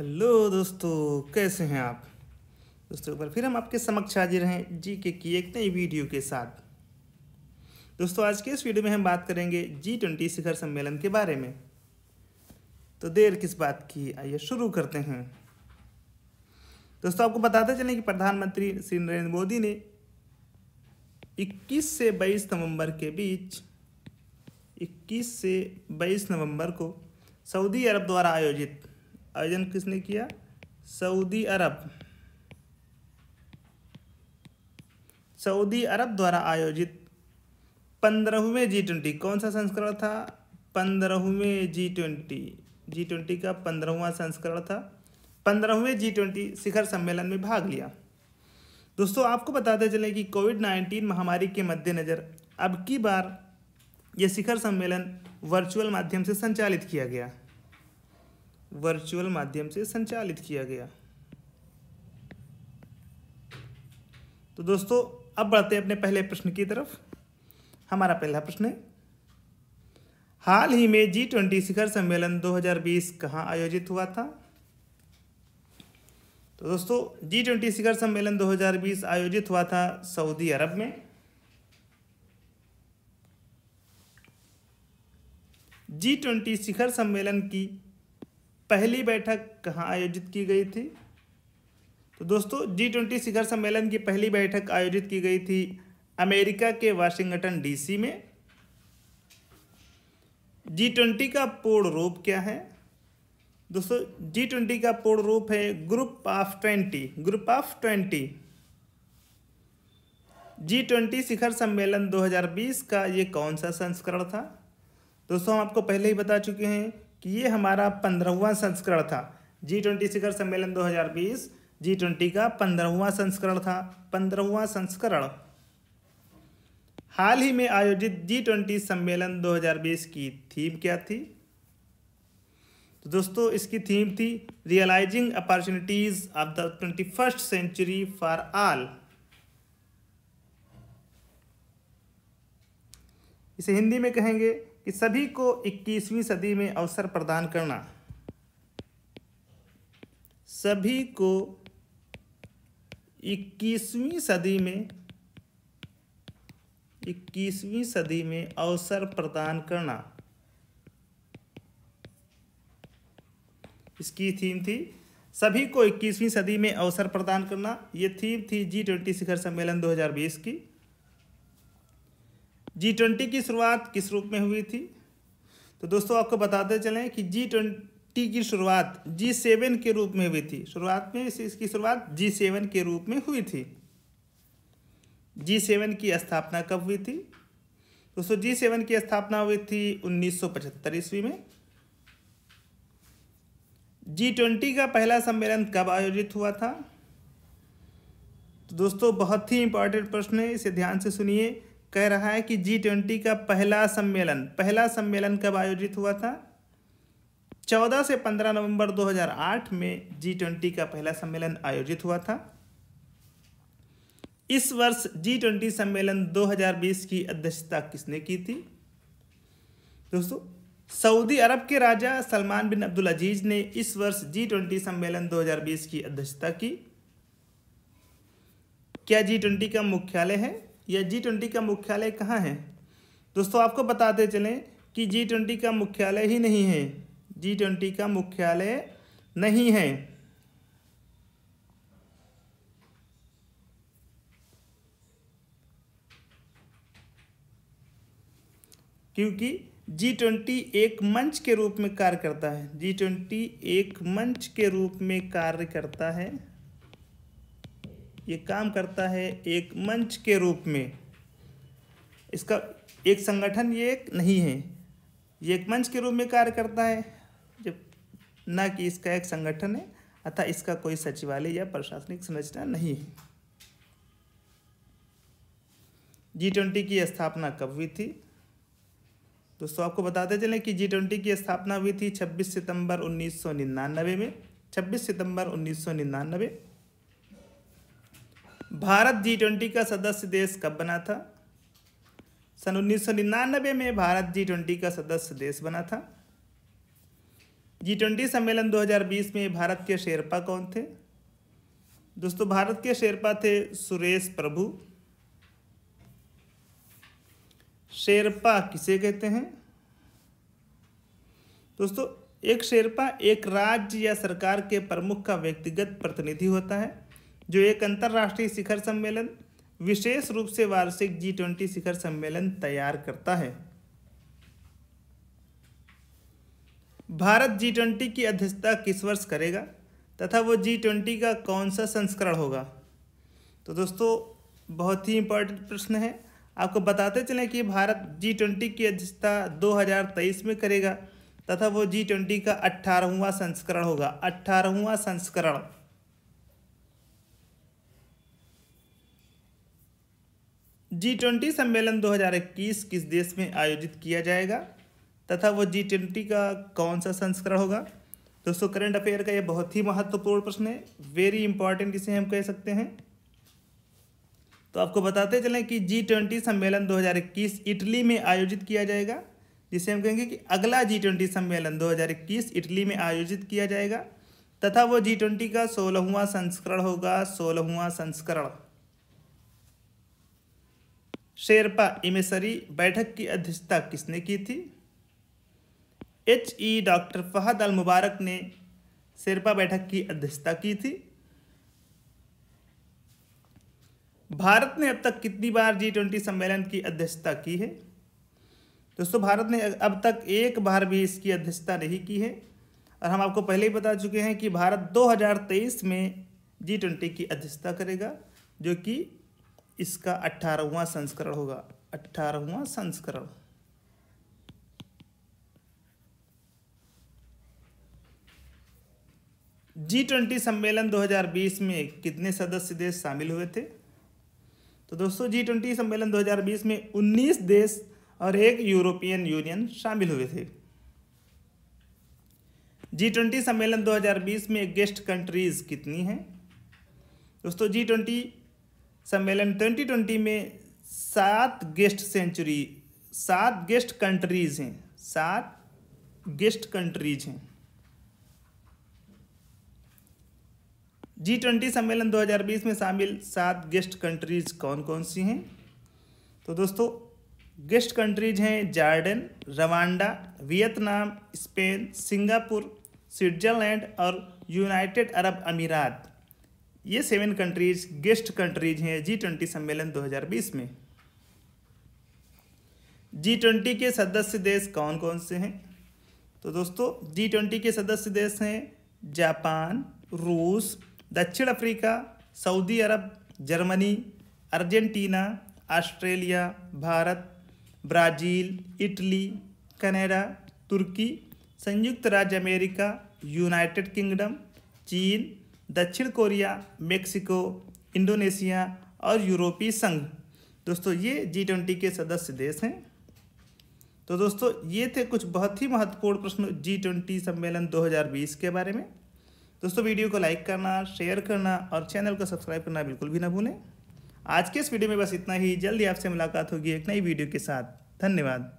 hello दोस्तों कैसे हैं आप दोस्तों एक बार फिर हम आपके समक्ष हाजिर हैं जी के की एक नई वीडियो के साथ दोस्तों आज के इस वीडियो में हम बात करेंगे जी ट्वेंटी शिखर सम्मेलन के बारे में तो देर किस बात की आइए शुरू करते हैं दोस्तों आपको बताते चलें कि प्रधानमंत्री श्री नरेंद्र मोदी ने 21 से 22 नवंबर के बीच 21 से 22 नवंबर को सऊदी अरब द्वारा आयोजित आयोजन किसने किया सऊदी अरब सऊदी अरब द्वारा आयोजित पंद्रहवें जी ट्वेंटी कौन सा संस्करण था पंद्रहवें जी ट्वेंटी जी ट्वेंटी का पंद्रहवा संस्करण था पंद्रहवें जी ट्वेंटी शिखर सम्मेलन में भाग लिया दोस्तों आपको बताते चलें कि कोविड नाइन्टीन महामारी के मद्देनज़र अब की बार यह शिखर सम्मेलन वर्चुअल माध्यम से संचालित किया गया वर्चुअल माध्यम से संचालित किया गया तो दोस्तों अब बढ़ते हैं अपने पहले प्रश्न की तरफ हमारा पहला प्रश्न है हाल ही में जी ट्वेंटी शिखर सम्मेलन 2020 कहां आयोजित हुआ था तो दोस्तों जी ट्वेंटी शिखर सम्मेलन 2020 आयोजित हुआ था सऊदी अरब में जी ट्वेंटी शिखर सम्मेलन की पहली बैठक कहाँ आयोजित की गई थी तो दोस्तों जी ट्वेंटी शिखर सम्मेलन की पहली बैठक आयोजित की गई थी अमेरिका के वाशिंगटन डीसी में जी ट्वेंटी का पूर्ण रूप क्या है दोस्तों जी ट्वेंटी का पूर्ण रूप है group of twenty group of twenty G twenty शिखर सम्मेलन 2020 का ये कौन सा संस्करण था दोस्तों हम आपको पहले ही बता चुके हैं कि ये हमारा पंद्रहवा संस्करण था जी ट्वेंटी शिखर सम्मेलन 2020 जी ट्वेंटी का पंद्रहवा संस्करण था पंद्रहवा संस्करण हाल ही में आयोजित जी ट्वेंटी सम्मेलन 2020 की थीम क्या थी तो दोस्तों इसकी थीम थी realising opportunities of the twenty first century for all इसे हिंदी में कहेंगे कि सभी को 21वीं सदी में अवसर प्रदान करना सभी को 21वीं सदी में 21वीं सदी में अवसर प्रदान करना इसकी थीम थी सभी को 21वीं सदी में अवसर प्रदान करना ये थीम थी जी ट्वेंटी शिखर सम्मेलन 2020 की जी ट्वेंटी की शुरुआत किस रूप में हुई थी तो दोस्तों आपको बताते चलें कि जी ट्वेंटी की शुरुआत जी सेवन के रूप में हुई थी शुरुआत में इस, इसकी शुरुआत जी सेवन के रूप में हुई थी जी सेवन की स्थापना कब हुई थी दोस्तों जी सेवन की स्थापना हुई थी 1975 ईस्वी में जी ट्वेंटी का पहला सम्मेलन कब आयोजित हुआ था तो दोस्तों बहुत ही इंपॉर्टेंट प्रश्न है इसे ध्यान से सुनिए कह रहा है कि जी ट्वेंटी का पहला सम्मेलन पहला सम्मेलन कब आयोजित हुआ था चौदह से पंद्रह नवंबर 2008 में जी ट्वेंटी का पहला सम्मेलन आयोजित हुआ था इस वर्ष जी ट्वेंटी सम्मेलन 2020 की अध्यक्षता किसने की थी दोस्तों सऊदी अरब के राजा सलमान बिन अब्दुल अजीज ने इस वर्ष जी ट्वेंटी सम्मेलन 2020 की अध्यक्षता की क्या जी ट्वेंटी का मुख्यालय है या जी ट्वेंटी का मुख्यालय कहाँ है दोस्तों आपको बताते चलें कि जी ट्वेंटी का मुख्यालय ही नहीं है जी ट्वेंटी का मुख्यालय नहीं है क्योंकि जी ट्वेंटी एक मंच के रूप में कार्य करता है जी ट्वेंटी एक मंच के रूप में कार्य करता है ये काम करता है एक मंच के रूप में इसका एक संगठन ये एक नहीं है ये एक मंच के रूप में कार्य करता है जब ना कि इसका एक संगठन है अतः इसका कोई सचिवालय या प्रशासनिक संरचना नहीं है जी ट्वेंटी की स्थापना कब हुई थी दोस्तों आपको बताते चलें कि जी ट्वेंटी की स्थापना हुई थी 26 सितंबर 1999 में 26 सितंबर 1999 भारत जी ट्वेंटी का सदस्य देश कब बना था सन उन्नीस सौ निन्यानबे में भारत जी ट्वेंटी का सदस्य देश बना था जी ट्वेंटी सम्मेलन 2020 में भारत के शेरपा कौन थे दोस्तों भारत के शेरपा थे सुरेश प्रभु शेरपा किसे कहते हैं दोस्तों एक शेरपा एक राज्य या सरकार के प्रमुख का व्यक्तिगत प्रतिनिधि होता है जो एक अंतर्राष्ट्रीय शिखर सम्मेलन विशेष रूप से वार्षिक जी ट्वेंटी शिखर सम्मेलन तैयार करता है भारत जी ट्वेंटी की अध्यक्षता किस वर्ष करेगा तथा वो जी ट्वेंटी का कौन सा संस्करण होगा तो दोस्तों बहुत ही इम्पोर्टेंट प्रश्न है आपको बताते चलें कि भारत जी ट्वेंटी की अध्यक्षता 2023 में करेगा तथा वो जी ट्वेंटी का अट्ठारहवा संस्करण होगा अट्ठारहवा संस्करण जी ट्वेंटी सम्मेलन 2021 किस देश में आयोजित किया जाएगा तथा वो जी ट्वेंटी का कौन सा संस्करण होगा दोस्तों करंट अफेयर का ये बहुत ही महत्वपूर्ण प्रश्न है वेरी इंपॉर्टेंट इसे हम कह सकते हैं तो आपको बताते चलें कि जी ट्वेंटी सम्मेलन 2021 इटली में आयोजित किया जाएगा जिसे हम कहेंगे कि अगला जी ट्वेंटी सम्मेलन 2021 इटली में आयोजित किया जाएगा तथा वो जी ट्वेंटी का सोलहवां संस्करण होगा सोलहवां संस्करण शेरपा इमेसरी बैठक की अध्यक्षता किसने की थी H E e doctor Fahad Al Mubarak ने शेरपा बैठक की अध्यक्षता की थी भारत ने अब तक कितनी बार जी ट्वेंटी सम्मेलन की अध्यक्षता की है दोस्तों भारत ने अब तक एक बार भी इसकी अध्यक्षता नहीं की है और हम आपको पहले ही बता चुके हैं कि भारत 2023 में जी ट्वेंटी की अध्यक्षता करेगा जो कि इसका अट्ठारहवां संस्करण होगा अट्ठारहवां संस्करण जी ट्वेंटी सम्मेलन 2020 में कितने सदस्य देश शामिल हुए थे तो दोस्तों जी ट्वेंटी सम्मेलन 2020 में 19 देश और एक यूरोपियन यूनियन शामिल हुए थे जी ट्वेंटी सम्मेलन 2020 में गेस्ट कंट्रीज कितनी हैं दोस्तों जी ट्वेंटी सम्मेलन 2020 में सात गेस्ट सेंचुरी सात गेस्ट कंट्रीज हैं सात गेस्ट कंट्रीज हैं जी ट्वेंटी सम्मेलन 2020 में शामिल सात गेस्ट कंट्रीज कौन कौन सी हैं तो दोस्तों गेस्ट कंट्रीज हैं Jordan Rwanda Vietnam Spain Singapore Switzerland और यूनाइटेड अरब अमीरात ये सेवन कंट्रीज गेस्ट कंट्रीज हैं जी ट्वेंटी सम्मेलन 2020 में जी ट्वेंटी के सदस्य देश कौन कौन से हैं तो दोस्तों जी ट्वेंटी के सदस्य देश हैं जापान रूस दक्षिण Africa Saudi Arab Germany Argentina Australia Bharat Brazil Italy Canada तुर्की संयुक्त राज्य अमेरिका यूनाइटेड किंगडम चीन दक्षिण कोरिया मेक्सिको इंडोनेशिया और यूरोपीय संघ दोस्तों ये जी ट्वेंटी के सदस्य देश हैं तो दोस्तों ये थे कुछ बहुत ही महत्वपूर्ण प्रश्न जी ट्वेंटी सम्मेलन 2020 के बारे में दोस्तों वीडियो को लाइक करना शेयर करना और चैनल को सब्सक्राइब करना बिल्कुल भी ना भूलें आज के इस वीडियो में बस इतना ही जल्दी आपसे मुलाकात होगी एक नई वीडियो के साथ धन्यवाद